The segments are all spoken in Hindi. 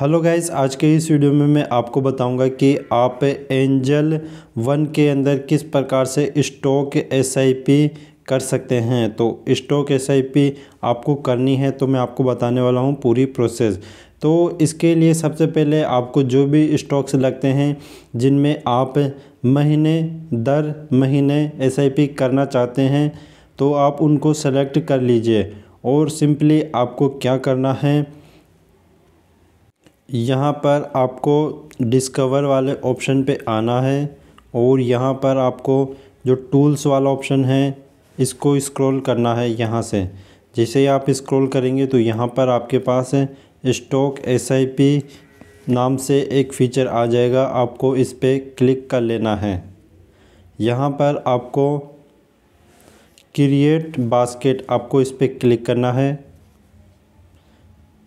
हेलो गाइस आज के इस वीडियो में मैं आपको बताऊंगा कि आप एंजल वन के अंदर किस प्रकार से स्टॉक एसआईपी कर सकते हैं तो स्टॉक एसआईपी आपको करनी है तो मैं आपको बताने वाला हूँ पूरी प्रोसेस तो इसके लिए सबसे पहले आपको जो भी स्टॉक्स लगते हैं जिनमें आप महीने दर महीने एसआईपी करना चाहते हैं तो आप उनको सेलेक्ट कर लीजिए और सिंपली आपको क्या करना है यहाँ पर आपको डिस्कवर वाले ऑप्शन पे आना है और यहाँ पर आपको जो टूल्स वाला ऑप्शन है इसको स्क्रॉल करना है यहाँ से जैसे ही आप स्क्रॉल करेंगे तो यहाँ पर आपके पास स्टॉक एस आई पी नाम से एक फ़ीचर आ जाएगा आपको इस पर क्लिक कर लेना है यहाँ पर आपको क्रिएट बास्केट आपको इस पर क्लिक करना है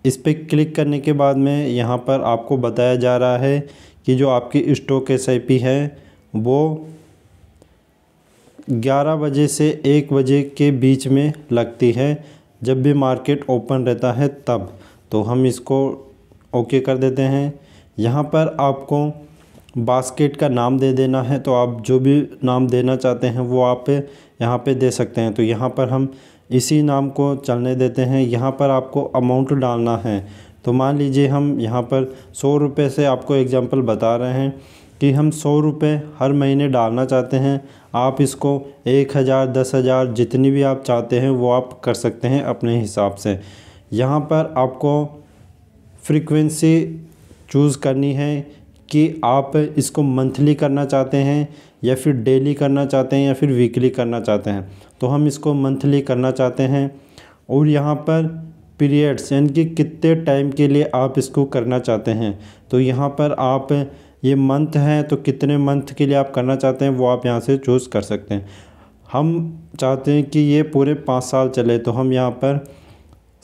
इस पर क्लिक करने के बाद में यहाँ पर आपको बताया जा रहा है कि जो आपकी स्टॉक एस है वो 11 बजे से 1 बजे के बीच में लगती है जब भी मार्केट ओपन रहता है तब तो हम इसको ओके कर देते हैं यहाँ पर आपको बास्केट का नाम दे देना है तो आप जो भी नाम देना चाहते हैं वो आप यहाँ पे दे सकते हैं तो यहाँ पर हम इसी नाम को चलने देते हैं यहाँ पर आपको अमाउंट डालना है तो मान लीजिए हम यहाँ पर सौ रुपये से आपको एग्ज़ाम्पल बता रहे हैं कि हम सौ रुपये हर महीने डालना चाहते हैं आप इसको एक हज़ार दस हज़ार जितनी भी आप चाहते हैं वो आप कर सकते हैं अपने हिसाब से यहाँ पर आपको फ्रीक्वेंसी चूज़ करनी है कि आप इसको मंथली करना चाहते हैं या फिर डेली करना चाहते हैं या फिर वीकली करना चाहते हैं तो हम इसको मंथली करना चाहते हैं और यहाँ पर पीरियड्स यानी कि कितने टाइम के लिए आप इसको करना चाहते हैं तो यहाँ पर आप ये मंथ हैं तो कितने मंथ के लिए आप करना चाहते हैं वो आप यहाँ से चूज़ कर सकते हैं हम चाहते हैं कि ये पूरे पाँच साल चले तो हम यहाँ पर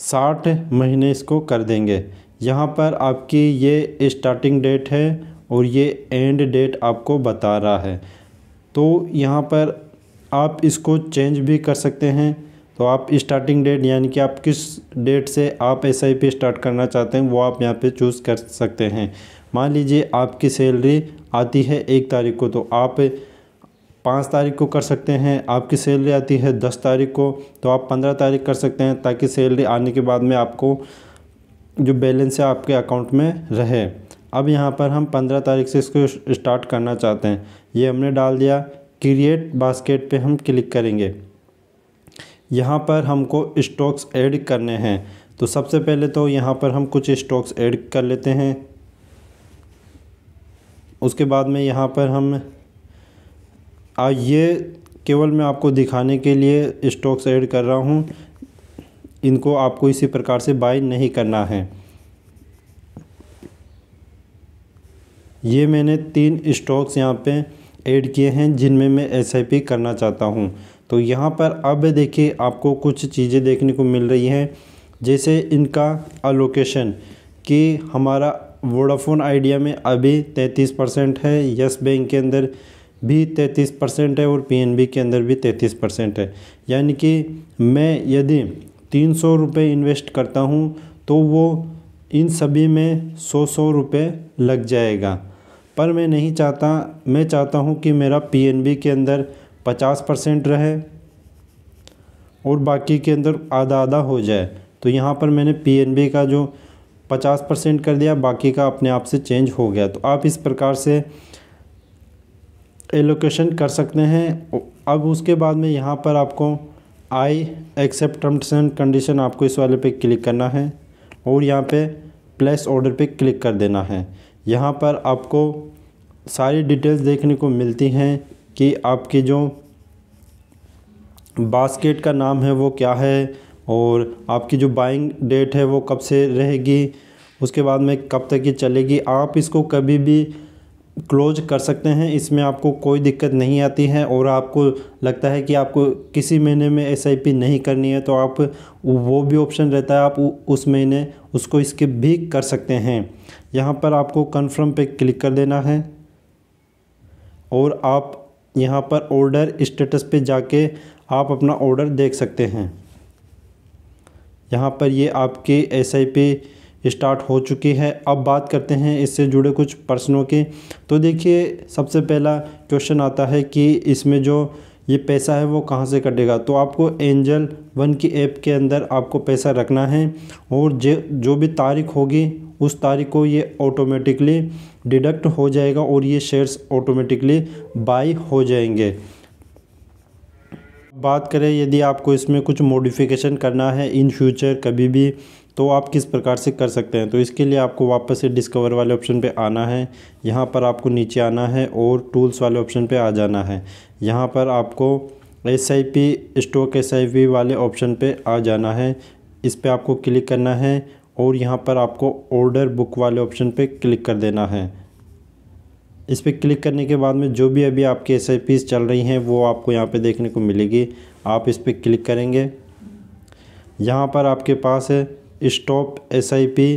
साठ महीने इसको कर देंगे यहाँ पर आपकी ये स्टार्टिंग डेट है और ये एंड डेट आपको बता रहा है तो यहाँ पर आप इसको चेंज भी कर सकते हैं तो आप स्टार्टिंग डेट यानी कि आप किस डेट से आप एस आई पी स्टार्ट करना चाहते हैं वो आप यहाँ पे चूज़ कर सकते हैं मान लीजिए आपकी सैलरी आती है एक तारीख को तो आप पाँच तारीख को कर सकते हैं आपकी सैलरी आती है दस तारीख को तो आप पंद्रह तारीख कर सकते हैं ताकि सैलरी आने के बाद में आपको जो बैलेंस है आपके अकाउंट में रहे अब यहाँ पर हम पंद्रह तारीख से इसको स्टार्ट करना चाहते हैं ये हमने डाल दिया क्रिएट बास्केट पे हम क्लिक करेंगे यहाँ पर हमको स्टॉक्स ऐड करने हैं तो सबसे पहले तो यहाँ पर हम कुछ स्टॉक्स ऐड कर लेते हैं उसके बाद में यहाँ पर हम आ ये केवल मैं आपको दिखाने के लिए स्टॉक्स ऐड कर रहा हूँ इनको आपको इसी प्रकार से बाय नहीं करना है ये मैंने तीन स्टॉक्स यहाँ पे ऐड किए हैं जिनमें मैं एस करना चाहता हूँ तो यहाँ पर अब देखिए आपको कुछ चीज़ें देखने को मिल रही हैं जैसे इनका अलोकेशन कि हमारा वोडाफोन आइडिया में अभी 33 परसेंट है यस बैंक के अंदर भी 33 परसेंट है और पीएनबी के अंदर भी 33 परसेंट है यानी कि मैं यदि तीन सौ रुपये इन्वेस्ट करता हूँ तो वो इन सभी में सौ सौ रुपये लग जाएगा पर मैं नहीं चाहता मैं चाहता हूँ कि मेरा पीएनबी के अंदर पचास परसेंट रहे और बाकी के अंदर आधा आधा हो जाए तो यहाँ पर मैंने पीएनबी का जो पचास परसेंट कर दिया बाकी का अपने आप से चेंज हो गया तो आप इस प्रकार से एलोकेशन कर सकते हैं अब उसके बाद में यहाँ पर आपको I accept terms and condition आपको इस वाले पे क्लिक करना है और यहाँ पे प्लस ऑर्डर पे क्लिक कर देना है यहाँ पर आपको सारी डिटेल्स देखने को मिलती हैं कि आपकी जो बास्केट का नाम है वो क्या है और आपकी जो बाइंग डेट है वो कब से रहेगी उसके बाद में कब तक ये चलेगी आप इसको कभी भी क्लोज कर सकते हैं इसमें आपको कोई दिक्कत नहीं आती है और आपको लगता है कि आपको किसी महीने में एस नहीं करनी है तो आप वो भी ऑप्शन रहता है आप उस महीने उसको स्किप भी कर सकते हैं यहाँ पर आपको कन्फर्म पे क्लिक कर देना है और आप यहाँ पर ऑर्डर स्टेटस पे जाके आप अपना ऑर्डर देख सकते हैं यहाँ पर ये आपके एस आई पे स्टार्ट हो चुकी है अब बात करते हैं इससे जुड़े कुछ प्रश्नों के तो देखिए सबसे पहला क्वेश्चन आता है कि इसमें जो ये पैसा है वो कहाँ से कटेगा तो आपको एंजल वन की ऐप के अंदर आपको पैसा रखना है और जो जो भी तारीख होगी उस तारीख को ये ऑटोमेटिकली डिडक्ट हो जाएगा और ये शेयर्स ऑटोमेटिकली बाई हो जाएंगे बात करें यदि आपको इसमें कुछ मॉडिफिकेशन करना है इन फ्यूचर कभी भी तो आप किस प्रकार से कर सकते हैं तो इसके लिए आपको वापस से डिस्कवर वाले ऑप्शन पे आना है यहाँ पर आपको नीचे आना है और टूल्स वाले ऑप्शन पे आ जाना है यहाँ पर आपको S I P stock S I P वाले ऑप्शन पे आ जाना है इस पर आपको क्लिक करना है और यहाँ पर आपको ऑर्डर बुक वाले ऑप्शन पे क्लिक कर देना है इस पर क्लिक करने के बाद में जो भी अभी आपकी एस आई पीज़ चल रही हैं वो आपको यहाँ पे देखने को मिलेगी आप इस पर क्लिक करेंगे यहाँ पर आपके पास है स्टॉप एस आई पी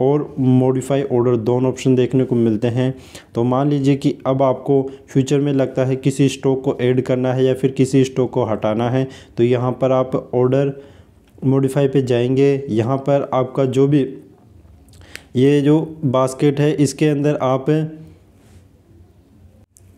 और मॉडिफाई ऑर्डर दोनों ऑप्शन देखने को मिलते हैं तो मान लीजिए कि अब आपको फ्यूचर में लगता है किसी स्टॉक को ऐड करना है या फिर किसी स्टॉक को हटाना है तो यहाँ पर आप ऑर्डर मॉडिफाई पे जाएंगे यहाँ पर आपका जो भी ये जो बास्केट है इसके अंदर आप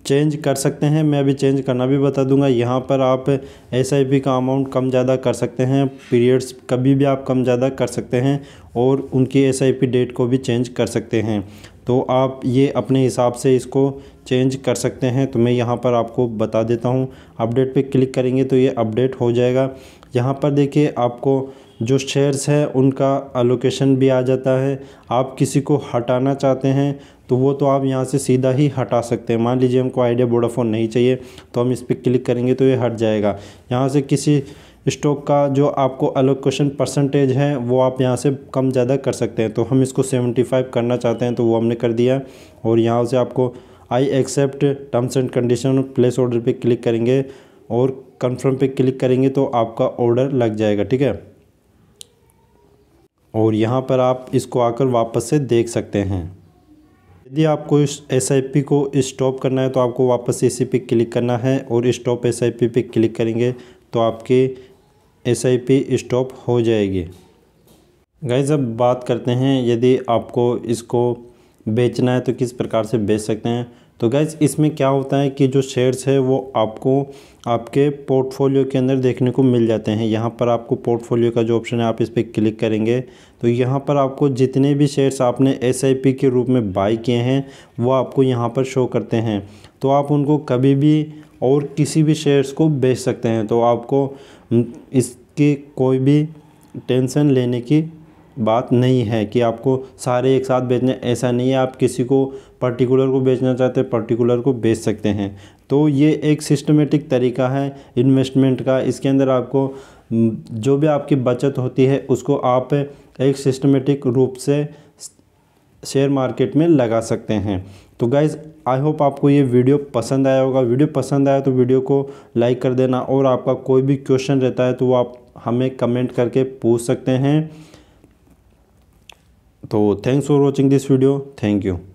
चेंज कर सकते हैं मैं अभी चेंज करना भी बता दूंगा यहाँ पर आप एस का अमाउंट कम ज़्यादा कर सकते हैं पीरियड्स कभी भी आप कम ज़्यादा कर सकते हैं और उनकी एस डेट को भी चेंज कर सकते हैं तो आप ये अपने हिसाब से इसको चेंज कर सकते हैं तो मैं यहाँ पर आपको बता देता हूँ अपडेट पे क्लिक करेंगे तो ये अपडेट हो जाएगा यहाँ पर देखिए आपको जो शेयर्स है उनका अलोकेशन भी आ जाता है आप किसी को हटाना चाहते हैं तो वो तो आप यहाँ से सीधा ही हटा सकते हैं मान लीजिए हमको आइडिया वोडाफोन नहीं चाहिए तो हम इस पर क्लिक करेंगे तो ये हट जाएगा यहाँ से किसी स्टॉक का जो आपको अलोकेशन परसेंटेज है वो आप यहाँ से कम ज़्यादा कर सकते हैं तो हम इसको 75 करना चाहते हैं तो वो हमने कर दिया और यहाँ से आपको I accept terms and condition place order पे क्लिक करेंगे और कंफर्म पे क्लिक करेंगे तो आपका ऑर्डर लग जाएगा ठीक है और यहाँ पर आप इसको आकर वापस से देख सकते हैं यदि आपको इस एस को स्टॉप करना है तो आपको वापस इसी पे क्लिक करना है और स्टॉप एस पे क्लिक करेंगे तो आपके एस स्टॉप हो जाएगी गाइज अब बात करते हैं यदि आपको इसको बेचना है तो किस प्रकार से बेच सकते हैं तो गैज इसमें क्या होता है कि जो शेयर्स है वो आपको आपके पोर्टफोलियो के अंदर देखने को मिल जाते हैं यहाँ पर आपको पोर्टफोलियो का जो ऑप्शन है आप इस पर क्लिक करेंगे तो यहाँ पर आपको जितने भी शेयर्स आपने एस के रूप में बाई किए हैं वो आपको यहाँ पर शो करते हैं तो आप उनको कभी भी और किसी भी शेयर्स को बेच सकते हैं तो आपको इसकी कोई भी टेंशन लेने की बात नहीं है कि आपको सारे एक साथ बेचने ऐसा नहीं है आप किसी को पर्टिकुलर को बेचना चाहते हैं पर्टिकुलर को बेच सकते हैं तो ये एक सिस्टमेटिक तरीका है इन्वेस्टमेंट का इसके अंदर आपको जो भी आपकी बचत होती है उसको आप एक सिस्टमेटिक रूप से शेयर मार्केट में लगा सकते हैं तो गाइज़ आई होप आपको ये वीडियो पसंद आया होगा वीडियो पसंद आया तो वीडियो को लाइक कर देना और आपका कोई भी क्वेश्चन रहता है तो वो आप हमें कमेंट करके पूछ सकते हैं तो thanks for watching this video thank you